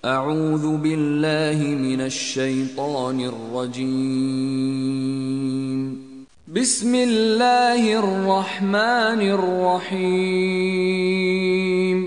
أعوذ بالله من الشيطان الرجيم بسم الله الرحمن الرحيم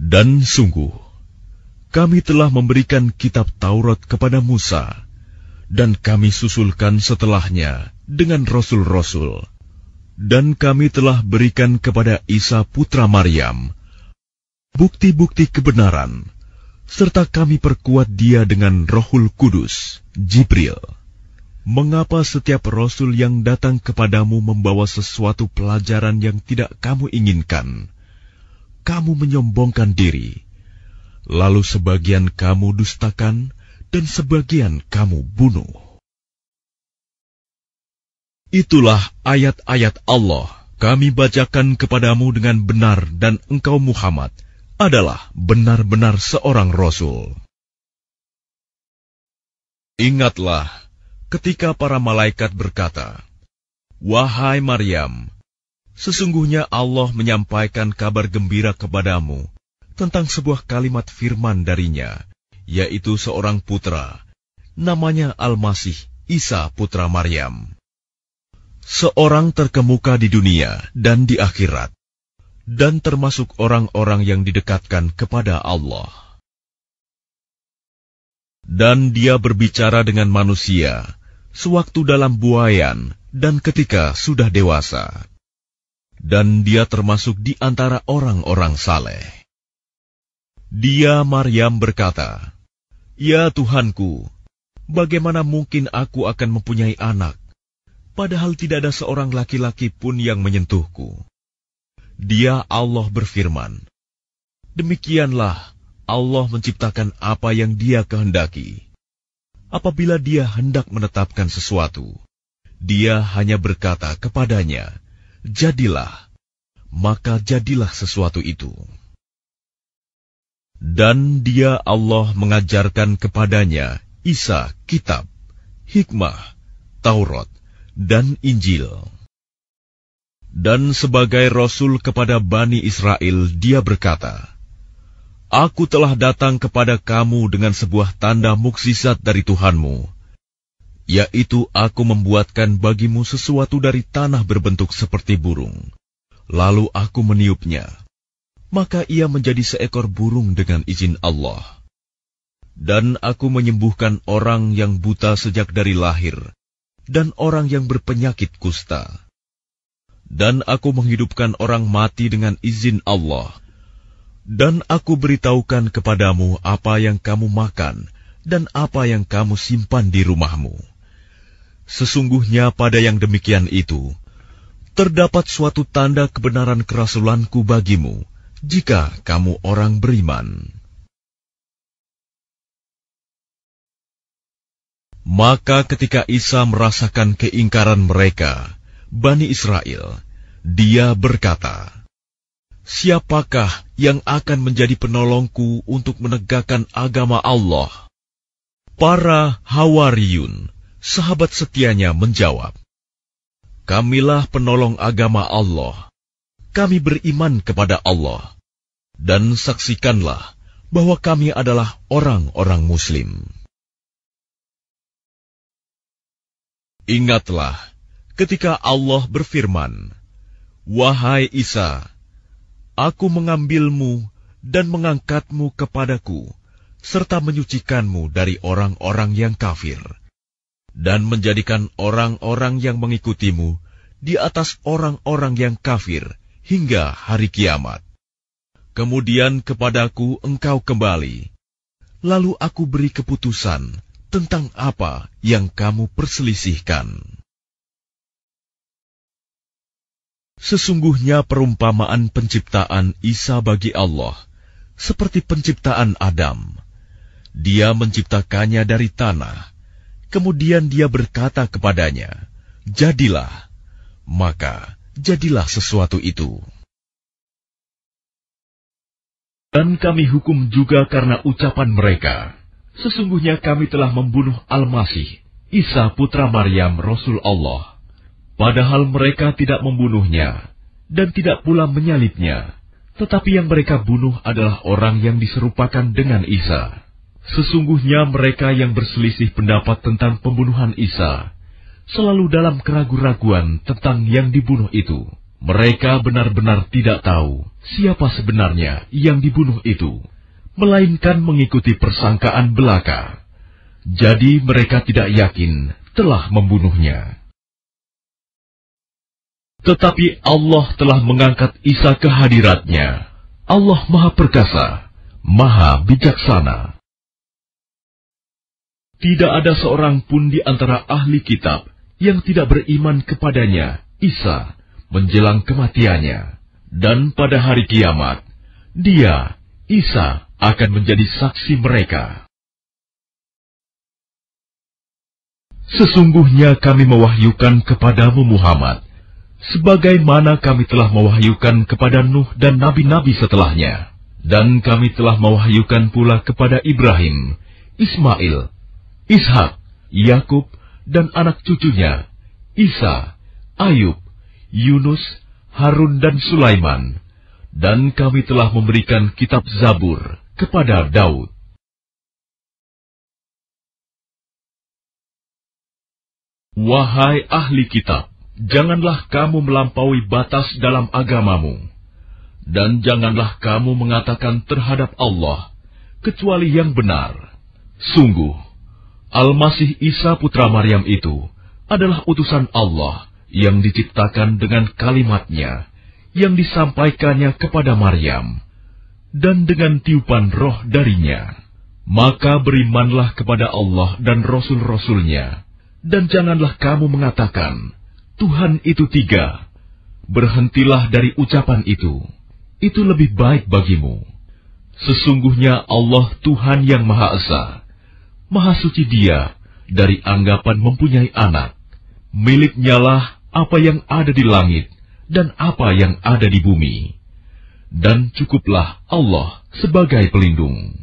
Dan sungguh, kami telah memberikan kitab Taurat kepada Musa, dan kami susulkan setelahnya dengan rasul-rasul. Dan kami telah berikan kepada Isa putra Maryam, bukti-bukti kebenaran, serta kami perkuat dia dengan Rohul Kudus, Jibril. Mengapa setiap rasul yang datang kepadamu membawa sesuatu pelajaran yang tidak kamu inginkan? Kamu menyombongkan diri, lalu sebagian kamu dustakan, dan sebagian kamu bunuh. Itulah ayat-ayat Allah. Kami bacakan kepadamu dengan benar, dan engkau, Muhammad, adalah benar-benar seorang rasul. Ingatlah ketika para malaikat berkata, "Wahai Maryam, sesungguhnya Allah menyampaikan kabar gembira kepadamu tentang sebuah kalimat firman darinya, yaitu seorang putra, namanya Al-Masih Isa putra Maryam." Seorang terkemuka di dunia dan di akhirat dan termasuk orang-orang yang didekatkan kepada Allah. Dan dia berbicara dengan manusia sewaktu dalam buayan dan ketika sudah dewasa. Dan dia termasuk di antara orang-orang saleh. Dia Maryam berkata, Ya Tuhanku, bagaimana mungkin aku akan mempunyai anak, padahal tidak ada seorang laki-laki pun yang menyentuhku. Dia Allah berfirman, Demikianlah Allah menciptakan apa yang dia kehendaki. Apabila dia hendak menetapkan sesuatu, dia hanya berkata kepadanya, Jadilah, maka jadilah sesuatu itu. Dan dia Allah mengajarkan kepadanya Isa kitab, hikmah, Taurat, dan Injil dan sebagai rasul kepada Bani Israel, dia berkata, Aku telah datang kepada kamu dengan sebuah tanda mukjizat dari Tuhanmu, yaitu aku membuatkan bagimu sesuatu dari tanah berbentuk seperti burung. Lalu aku meniupnya, maka ia menjadi seekor burung dengan izin Allah. Dan aku menyembuhkan orang yang buta sejak dari lahir, dan orang yang berpenyakit kusta dan aku menghidupkan orang mati dengan izin Allah. Dan aku beritahukan kepadamu apa yang kamu makan dan apa yang kamu simpan di rumahmu. Sesungguhnya pada yang demikian itu, terdapat suatu tanda kebenaran kerasulanku bagimu, jika kamu orang beriman. Maka ketika Isa merasakan keingkaran mereka, Bani Israel, dia berkata, Siapakah yang akan menjadi penolongku untuk menegakkan agama Allah? Para Hawariyun, sahabat setianya menjawab, Kamilah penolong agama Allah. Kami beriman kepada Allah. Dan saksikanlah bahwa kami adalah orang-orang muslim. Ingatlah, ketika Allah berfirman, "Wahai Isa, Aku mengambilmu dan mengangkatmu kepadaku, serta menyucikanmu dari orang-orang yang kafir, dan menjadikan orang-orang yang mengikutimu di atas orang-orang yang kafir hingga hari kiamat. Kemudian kepadaku engkau kembali, lalu aku beri keputusan tentang apa yang kamu perselisihkan." Sesungguhnya perumpamaan penciptaan Isa bagi Allah seperti penciptaan Adam. Dia menciptakannya dari tanah, kemudian dia berkata kepadanya, "Jadilah." Maka jadilah sesuatu itu. Dan kami hukum juga karena ucapan mereka. Sesungguhnya kami telah membunuh Al-Masih, Isa putra Maryam Rasul Allah Padahal mereka tidak membunuhnya dan tidak pula menyalibnya, tetapi yang mereka bunuh adalah orang yang diserupakan dengan Isa. Sesungguhnya mereka yang berselisih pendapat tentang pembunuhan Isa selalu dalam keraguan-raguan tentang yang dibunuh itu. Mereka benar-benar tidak tahu siapa sebenarnya yang dibunuh itu, melainkan mengikuti persangkaan belaka. Jadi mereka tidak yakin telah membunuhnya. Tetapi Allah telah mengangkat Isa ke hadiratnya. Allah Maha Perkasa, Maha Bijaksana. Tidak ada seorang pun di antara ahli kitab yang tidak beriman kepadanya, Isa, menjelang kematiannya. Dan pada hari kiamat, dia, Isa, akan menjadi saksi mereka. Sesungguhnya kami mewahyukan kepadamu Muhammad, sebagaimana kami telah mewahyukan kepada Nuh dan nabi-nabi setelahnya, dan kami telah mewahyukan pula kepada Ibrahim, Ismail, Ishak, Yakub, dan anak cucunya, Isa, Ayub, Yunus, Harun, dan Sulaiman, dan kami telah memberikan kitab Zabur kepada Daud. Wahai ahli kitab, janganlah kamu melampaui batas dalam agamamu, dan janganlah kamu mengatakan terhadap Allah kecuali yang benar. Sungguh, Al-Masih Isa putra Maryam itu adalah utusan Allah yang diciptakan dengan kalimatnya yang disampaikannya kepada Maryam dan dengan tiupan roh darinya. Maka berimanlah kepada Allah dan Rasul-Rasulnya, dan janganlah kamu mengatakan, Tuhan itu tiga. Berhentilah dari ucapan itu. Itu lebih baik bagimu. Sesungguhnya Allah Tuhan yang Maha Esa. Maha suci dia dari anggapan mempunyai anak. lah apa yang ada di langit dan apa yang ada di bumi. Dan cukuplah Allah sebagai pelindung.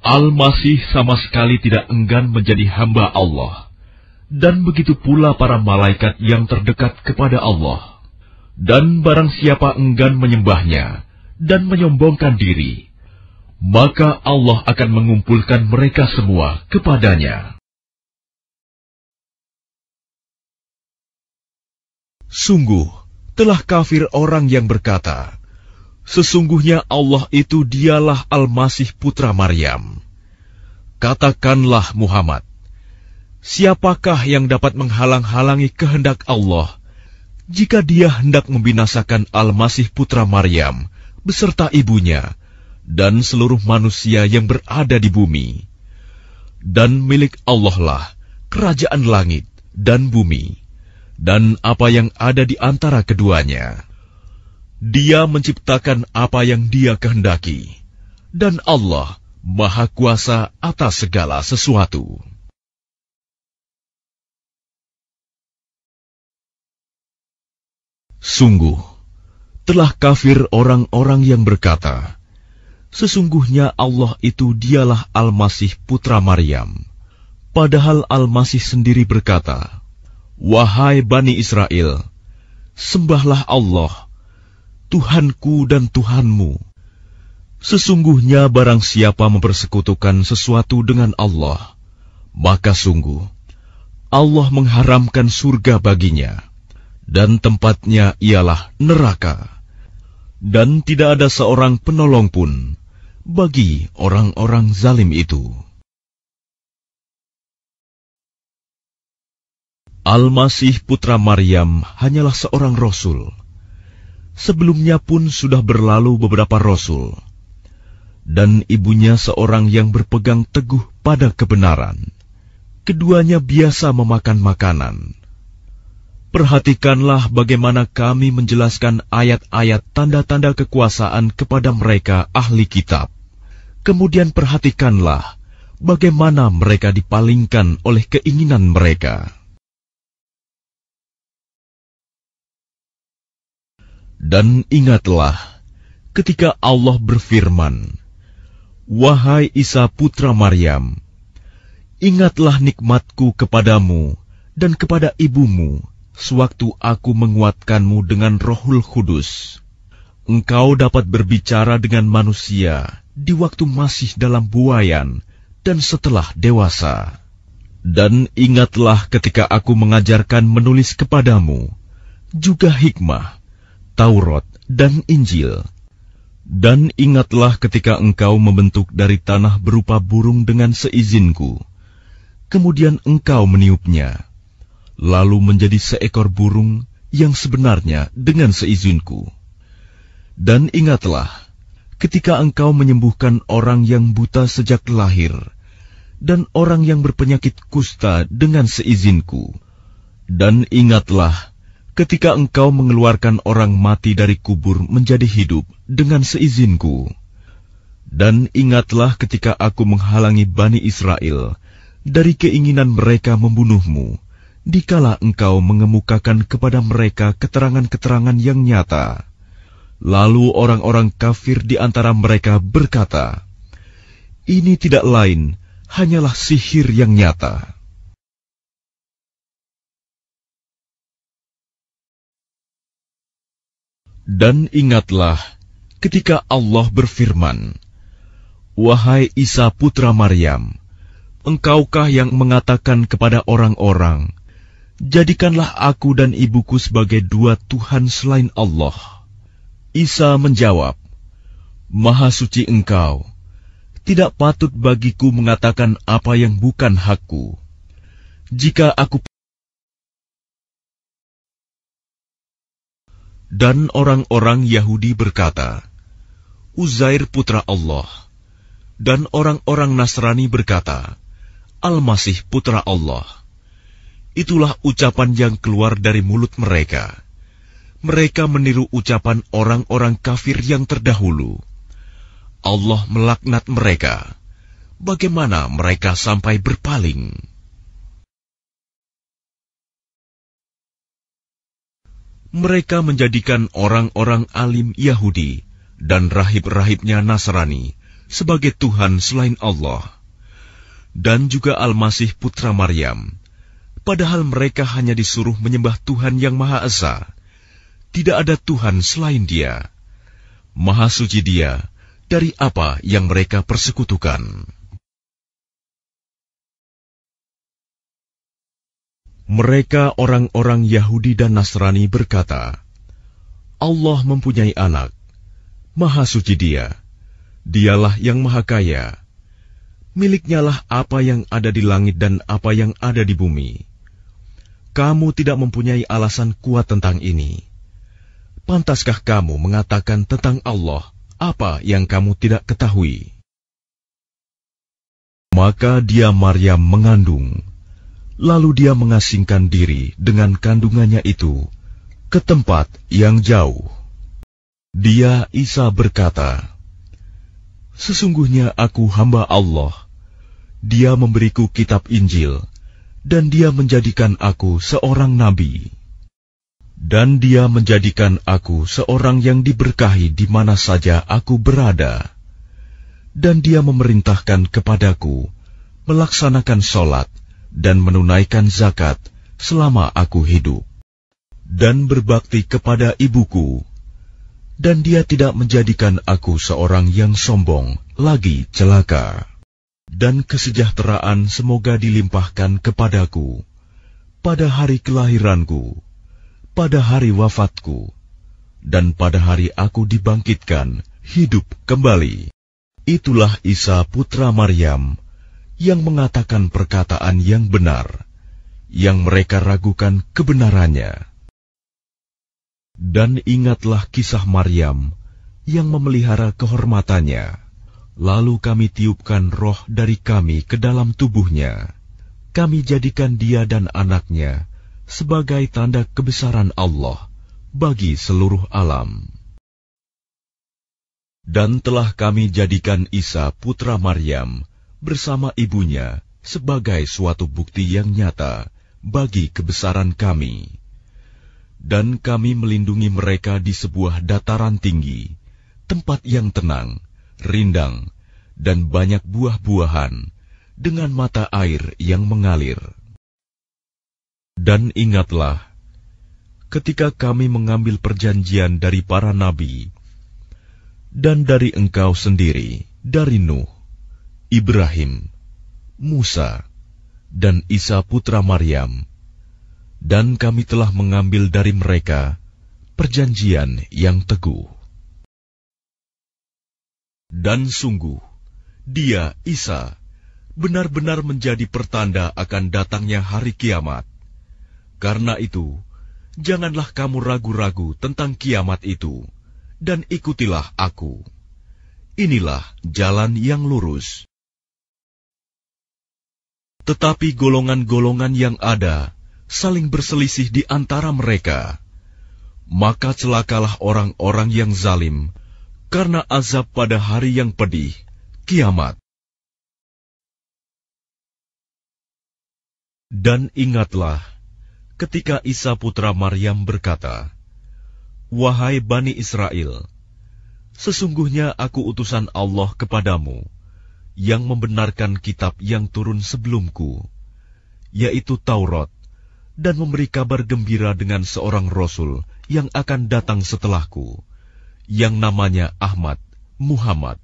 Al-Masih sama sekali tidak enggan menjadi hamba Allah, dan begitu pula para malaikat yang terdekat kepada Allah. Dan barang siapa enggan menyembahnya dan menyombongkan diri, maka Allah akan mengumpulkan mereka semua kepadanya. Sungguh, telah kafir orang yang berkata, Sesungguhnya Allah itu dialah Al-Masih Putra Maryam. Katakanlah Muhammad, siapakah yang dapat menghalang-halangi kehendak Allah jika dia hendak membinasakan Al-Masih Putra Maryam beserta ibunya dan seluruh manusia yang berada di bumi? Dan milik Allah lah kerajaan langit dan bumi dan apa yang ada di antara keduanya. Dia menciptakan apa yang Dia kehendaki, dan Allah Maha Kuasa atas segala sesuatu. Sungguh, telah kafir orang-orang yang berkata, "Sesungguhnya Allah itu Dialah Al-Masih Putra Maryam." Padahal Al-Masih sendiri berkata, "Wahai Bani Israel, sembahlah Allah." Tuhanku dan Tuhanmu. Sesungguhnya barang siapa mempersekutukan sesuatu dengan Allah, maka sungguh Allah mengharamkan surga baginya, dan tempatnya ialah neraka. Dan tidak ada seorang penolong pun bagi orang-orang zalim itu. Al-Masih putra Maryam hanyalah seorang rasul Sebelumnya pun sudah berlalu beberapa rasul, dan ibunya seorang yang berpegang teguh pada kebenaran. Keduanya biasa memakan makanan. Perhatikanlah bagaimana kami menjelaskan ayat-ayat tanda-tanda kekuasaan kepada mereka ahli kitab. Kemudian perhatikanlah bagaimana mereka dipalingkan oleh keinginan mereka. Dan ingatlah ketika Allah berfirman, Wahai Isa putra Maryam, ingatlah nikmatku kepadamu dan kepada ibumu sewaktu aku menguatkanmu dengan rohul kudus. Engkau dapat berbicara dengan manusia di waktu masih dalam buayan dan setelah dewasa. Dan ingatlah ketika aku mengajarkan menulis kepadamu, juga hikmah Taurat, dan Injil. Dan ingatlah ketika engkau membentuk dari tanah berupa burung dengan seizinku. Kemudian engkau meniupnya, lalu menjadi seekor burung yang sebenarnya dengan seizinku. Dan ingatlah, ketika engkau menyembuhkan orang yang buta sejak lahir, dan orang yang berpenyakit kusta dengan seizinku. Dan ingatlah, ketika engkau mengeluarkan orang mati dari kubur menjadi hidup dengan seizinku. Dan ingatlah ketika aku menghalangi Bani Israel dari keinginan mereka membunuhmu, dikala engkau mengemukakan kepada mereka keterangan-keterangan yang nyata. Lalu orang-orang kafir di antara mereka berkata, Ini tidak lain, hanyalah sihir yang nyata. Dan ingatlah ketika Allah berfirman, Wahai Isa putra Maryam, engkaukah yang mengatakan kepada orang-orang, Jadikanlah aku dan ibuku sebagai dua Tuhan selain Allah. Isa menjawab, Maha suci engkau, tidak patut bagiku mengatakan apa yang bukan hakku. Jika aku Dan orang-orang Yahudi berkata, Uzair putra Allah. Dan orang-orang Nasrani berkata, Al-Masih putra Allah. Itulah ucapan yang keluar dari mulut mereka. Mereka meniru ucapan orang-orang kafir yang terdahulu. Allah melaknat mereka. Bagaimana mereka sampai berpaling? mereka menjadikan orang-orang alim Yahudi dan rahib-rahibnya Nasrani sebagai Tuhan selain Allah, dan juga Al-Masih Putra Maryam, padahal mereka hanya disuruh menyembah Tuhan Yang Maha Esa. Tidak ada Tuhan selain Dia. Maha suci Dia dari apa yang mereka persekutukan. Mereka orang-orang Yahudi dan Nasrani berkata, Allah mempunyai anak, maha suci dia, dialah yang maha kaya. miliknyalah apa yang ada di langit dan apa yang ada di bumi. Kamu tidak mempunyai alasan kuat tentang ini. Pantaskah kamu mengatakan tentang Allah apa yang kamu tidak ketahui? Maka dia Maryam mengandung Lalu dia mengasingkan diri dengan kandungannya itu ke tempat yang jauh. Dia Isa berkata, Sesungguhnya aku hamba Allah. Dia memberiku kitab Injil, dan dia menjadikan aku seorang nabi. Dan dia menjadikan aku seorang yang diberkahi di mana saja aku berada. Dan dia memerintahkan kepadaku melaksanakan sholat, dan menunaikan zakat selama aku hidup, dan berbakti kepada ibuku, dan dia tidak menjadikan aku seorang yang sombong lagi celaka. Dan kesejahteraan semoga dilimpahkan kepadaku pada hari kelahiranku, pada hari wafatku, dan pada hari aku dibangkitkan hidup kembali. Itulah Isa putra Maryam, yang mengatakan perkataan yang benar, yang mereka ragukan kebenarannya. Dan ingatlah kisah Maryam yang memelihara kehormatannya. Lalu kami tiupkan roh dari kami ke dalam tubuhnya. Kami jadikan dia dan anaknya sebagai tanda kebesaran Allah bagi seluruh alam. Dan telah kami jadikan Isa putra Maryam, bersama ibunya sebagai suatu bukti yang nyata bagi kebesaran kami. Dan kami melindungi mereka di sebuah dataran tinggi, tempat yang tenang, rindang, dan banyak buah-buahan dengan mata air yang mengalir. Dan ingatlah, ketika kami mengambil perjanjian dari para nabi dan dari engkau sendiri, dari Nuh, Ibrahim, Musa, dan Isa putra Maryam, dan kami telah mengambil dari mereka perjanjian yang teguh. Dan sungguh, dia, Isa, benar-benar menjadi pertanda akan datangnya hari kiamat. Karena itu, janganlah kamu ragu-ragu tentang kiamat itu, dan ikutilah aku. Inilah jalan yang lurus. Tetapi golongan-golongan yang ada saling berselisih di antara mereka. Maka celakalah orang-orang yang zalim, karena azab pada hari yang pedih, kiamat. Dan ingatlah, ketika Isa putra Maryam berkata, Wahai Bani Israel, sesungguhnya aku utusan Allah kepadamu yang membenarkan kitab yang turun sebelumku, yaitu Taurat, dan memberi kabar gembira dengan seorang rasul yang akan datang setelahku, yang namanya Ahmad Muhammad.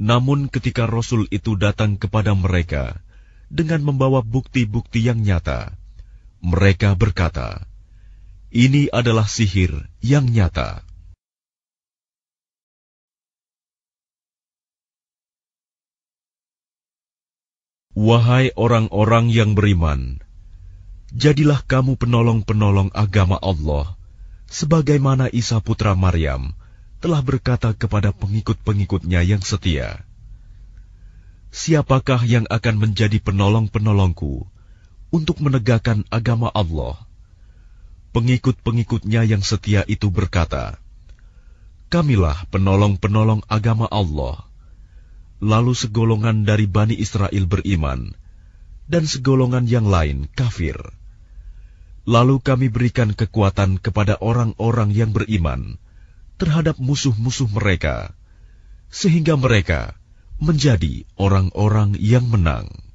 Namun, ketika rasul itu datang kepada mereka dengan membawa bukti-bukti yang nyata, mereka berkata, "Ini adalah sihir yang nyata." Wahai orang-orang yang beriman, jadilah kamu penolong-penolong agama Allah, sebagaimana Isa putra Maryam telah berkata kepada pengikut-pengikutnya yang setia, Siapakah yang akan menjadi penolong-penolongku untuk menegakkan agama Allah? Pengikut-pengikutnya yang setia itu berkata, Kamilah penolong-penolong agama Allah lalu segolongan dari Bani Israel beriman, dan segolongan yang lain kafir. Lalu kami berikan kekuatan kepada orang-orang yang beriman terhadap musuh-musuh mereka, sehingga mereka menjadi orang-orang yang menang.